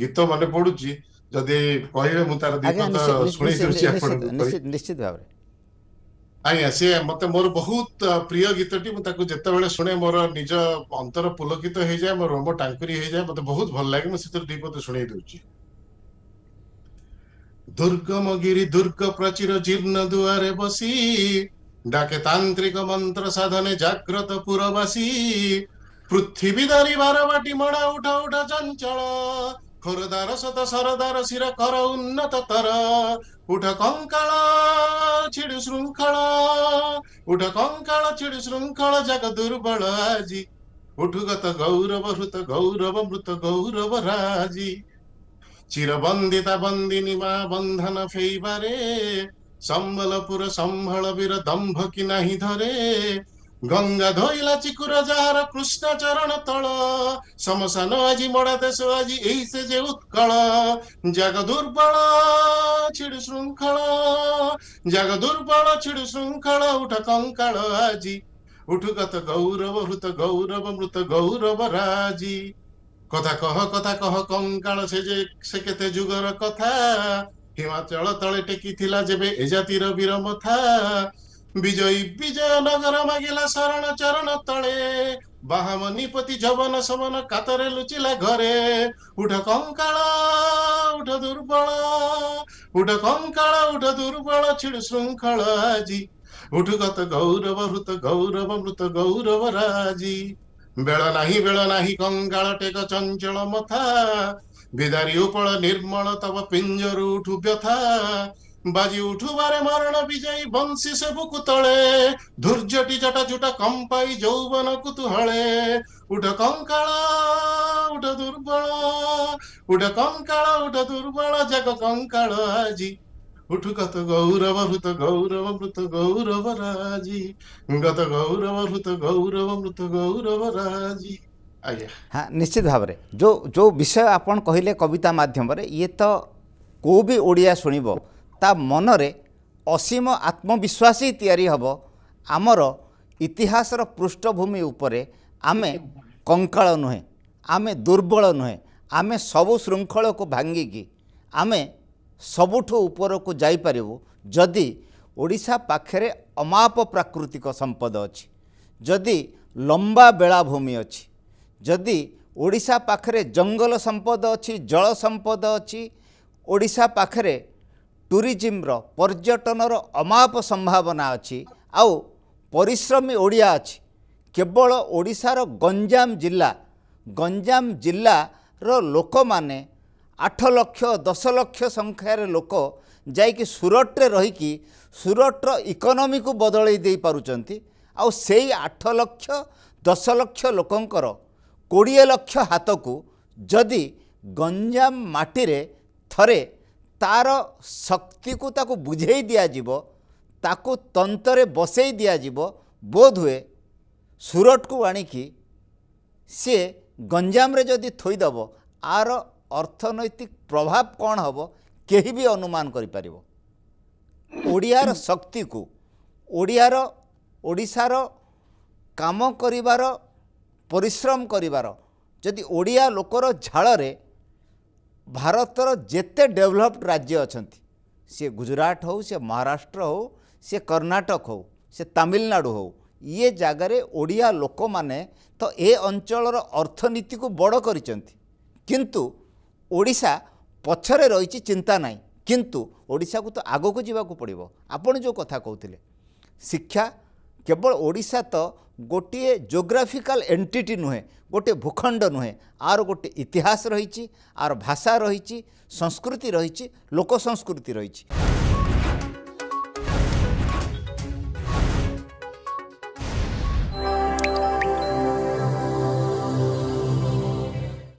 ଗୀତ ମନେ ପଡୁଛି ଯଦି କହିବେ ମୁଁ ତାର ଦି ପଦ ଶୁଣେଇ ଦେଉଛି ଆପଣଙ୍କୁ ନିଶ୍ଚିତ ଭାବରେ ଆଜ୍ଞା ସେ ମତେ ମୋର ବହୁତ ପ୍ରିୟ ଗୀତଟି ମୁଁ ତାକୁ ଯେତେବେଳେ ଶୁଣେ ମୋର ନିଜ ଅନ୍ତର ପୁଲକିତ ହେଇଯାଏ ମୋର ରୋମ ଟାଙ୍କୁରି ହେଇଯାଏ ମତେ ବହୁତ ଭଲ ଲାଗେ ମୁଁ ସେଥିରେ ଦି ପଦ ଶୁଣେଇ ଦଉଛି ଗିରି ଦୁର୍ଗ ପ୍ରାଚୀର ଜୀର୍ଣ୍ଣ ଦୁଆରେ ବସି ডাকে তান্ত্রিক মন্ত্র সাধনে জাগ্রত পুরবাসী ପୃଥିବୀ দারি বারবাটি মড়া উঠা ଉଠ ଚଞ୍ଚଳ ଖୋର୍ଦ୍ଧାର ସତ ସରଦାର ଶିର କର ଉନ୍ନତ ତର ଉଠ କଙ୍କାଳ ଛିଡ଼ୁ ଶୃଙ୍ଖଳ ଉଠ କଙ୍କାଳ ଛିଡ଼ୁ ଶୃଙ୍ଖଳ ଜାଗ ଦୁର୍ବଳ ଆଜି ଉଠୁଗତ ଗୌରବ ହୃତ ଗୌରବ ମୃତ ଗୌରବ ରାଜି ଚିର ବନ୍ଦିତା ବନ୍ଦିନୀ ମା ବନ୍ଧନ ଫେଇବାରେ ସମ୍ବଲପୁର ସମ୍ଭଳ ବୀର ଦମ୍ଭ କି ନାହିଁ ଧରେ ଗଙ୍ଗା ଧୋଇଲା ଚିକୁର ଯାହାର କୃଷ୍ଣ ଚରଣ ତଳ ସମସାନ ଆଜି ମଡ଼ା ଦେଶ ଆଜି ଏଇ ସେ ଯେ ଉତ୍କଳ ଜାଗ ଦୁର୍ବଳ ଛିଡ଼ୁ ଶୃଙ୍ଖଳ ଜାଗ ଦୁର୍ବଳ ଛିଡ଼ୁ ଶୃଙ୍ଖଳ ଉଠ କଙ୍କାଳ ଆଜି ଉଠୁ ଉଠୁଗତ ଗୌରବ ହୃତ ଗୌରବ ମୃତ ଗୌରବ ରାଜି କଥା କହ କଥା କହ କଙ୍କାଳ ସେ ଯେ ସେ କେତେ ଯୁଗର କଥା ହିମାଚଳ ତଳେ ଟେକିଥିଲା ଯେବେ ଏ ଜାତିର ବିରମଥା ବିଜୟୀ ବିଜୟ ନଗର ମାଗିଲା ଶରଣ ଚରଣ ତଳେ ବାହାମ ନିପତି ଯବନ ସବନ କାତରେ ଲୁଚିଲା ଘରେ ଉଠ କଙ୍କାଳ ଉଠ ଦୁର୍ବଳ ଉଠ କଙ୍କାଳ ଉଠ ଦୁର୍ବଳ ଛିଡ଼ ଶୃଙ୍ଖଳ ଆଜି ଉଠୁଗତ ଗୌରବ ହୃତ ଗୌରବ ମୃତ ଗୌରବ ରାଜି ବେଳ ନାହିଁ ବେଳ ନାହିଁ କଙ୍କାଳ ଟେକ ଚଞ୍ଚଳ ମଥା ବିଦାରୀ ଉପଳ ନିର୍ମଳ ତବ ପିଞ୍ଜରୁ ଉଠୁ ବ୍ୟଥା বাজি উঠুবারে মরণ বিজয়ী বংশী সে বুকু তଳେ ধৈর্যটি জটা জুটা কম্পাই যৌবন কুতুহলে উঠ কঙ্কাল উঠ দুর্বল উঠ কঙ্কাল উঠ দুর্বল জাগ কঙ্কাল আজি উঠু কত গৌরব হৃত গৌরব মৃত গৌরব রাজি গত গৌরব হৃত গৌরব মৃত গৌরব রাজি ଆଜ୍ଞା ହଁ হ্যাঁ, ନିଶ୍ଚିତ ଭାବରେ ଯେଉଁ ଯେଉଁ ବିଷୟ ଆପଣ କହିଲେ କବିତା ମାଧ୍ୟମରେ ଇଏ ତ କେଉଁ ବି ଓଡ଼ିଆ ତା ମନରେ ଅସୀମ ଆତ୍ମବିଶ୍ୱାସ ହିଁ ତିଆରି ହେବ ଆମର ଇତିହାସର ପୃଷ୍ଠଭୂମି ଉପରେ ଆମେ କଙ୍କାଳ ନୁହେଁ ଆମେ ଦୁର୍ବଳ ନୁହେଁ ଆମେ ସବୁ ଶୃଙ୍ଖଳକୁ ଭାଙ୍ଗିକି ଆମେ ସବୁଠୁ ଉପରକୁ ଯାଇପାରିବୁ ଯଦି ଓଡ଼ିଶା ପାଖରେ ଅମାପ ପ୍ରାକୃତିକ ସମ୍ପଦ ଅଛି ଯଦି ଲମ୍ବା ବେଳାଭୂମି ଅଛି ଯଦି ଓଡ଼ିଶା ପାଖରେ ଜଙ୍ଗଲ ସମ୍ପଦ ଅଛି ଜଳ ସମ୍ପଦ ଅଛି ଓଡ଼ିଶା ପାଖରେ ଟୁରିଜିମ୍ର ପର୍ଯ୍ୟଟନର ଅମାପ ସମ୍ଭାବନା ଅଛି ଆଉ ପରିଶ୍ରମୀ ଓଡ଼ିଆ ଅଛି କେବଳ ଓଡ଼ିଶାର ଗଞ୍ଜାମ ଜିଲ୍ଲା ଗଞ୍ଜାମ ଜିଲ୍ଲାର ଲୋକମାନେ ଆଠ ଲକ୍ଷ ଦଶ ଲକ୍ଷ ସଂଖ୍ୟାରେ ଲୋକ ଯାଇକି ସୁରଟରେ ରହିକି ସୁରଟର ଇକୋନୋମିକୁ ବଦଳେଇ ଦେଇପାରୁଛନ୍ତି ଆଉ ସେଇ ଆଠ ଲକ୍ଷ ଦଶ ଲକ୍ଷ ଲୋକଙ୍କର କୋଡ଼ିଏ ଲକ୍ଷ ହାତକୁ ଯଦି ଗଞ୍ଜାମ ମାଟିରେ ଥରେ ତା'ର ଶକ୍ତିକୁ ତାକୁ ବୁଝେଇ ଦିଆଯିବ ତାକୁ ତନ୍ତରେ ବସେଇ ଦିଆଯିବ ବୋଧହୁଏ ସୁରଟକୁ ଆଣିକି ସିଏ ଗଞ୍ଜାମରେ ଯଦି ଥୋଇଦେବ ଆର ଅର୍ଥନୈତିକ ପ୍ରଭାବ କ'ଣ ହେବ କେହି ବି ଅନୁମାନ କରିପାରିବ ଓଡ଼ିଆର ଶକ୍ତିକୁ ଓଡ଼ିଆର ଓଡ଼ିଶାର କାମ କରିବାର ପରିଶ୍ରମ କରିବାର ଯଦି ଓଡ଼ିଆ ଲୋକର ଝାଳରେ ଭାରତର ଯେତେ ଡେଭଲପ୍ଡ ରାଜ୍ୟ ଅଛନ୍ତି ସିଏ ଗୁଜୁରାଟ ହେଉ ସିଏ ମହାରାଷ୍ଟ୍ର ହେଉ ସିଏ କର୍ଣ୍ଣାଟକ ହେଉ ସେ ତାମିଲନାଡ଼ୁ ହେଉ ଇଏ ଜାଗାରେ ଓଡ଼ିଆ ଲୋକମାନେ ତ ଏ ଅଞ୍ଚଳର ଅର୍ଥନୀତିକୁ ବଡ଼ କରିଛନ୍ତି କିନ୍ତୁ ଓଡ଼ିଶା ପଛରେ ରହିଛି ଚିନ୍ତା ନାହିଁ କିନ୍ତୁ ଓଡ଼ିଶାକୁ ତ ଆଗକୁ ଯିବାକୁ ପଡ଼ିବ ଆପଣ ଯେଉଁ କଥା କହୁଥିଲେ ଶିକ୍ଷା କେବଳ ଓଡ଼ିଶା ତ ଗୋଟିଏ ଜୋଗ୍ରାଫିକାଲ ଏଣ୍ଟିଟି ନୁହେଁ ଗୋଟିଏ ଭୂଖଣ୍ଡ ନୁହେଁ ଆର ଗୋଟିଏ ଇତିହାସ ରହିଛି ଆର ଭାଷା ରହିଛି ସଂସ୍କୃତି ରହିଛି ଲୋକ ସଂସ୍କୃତି ରହିଛି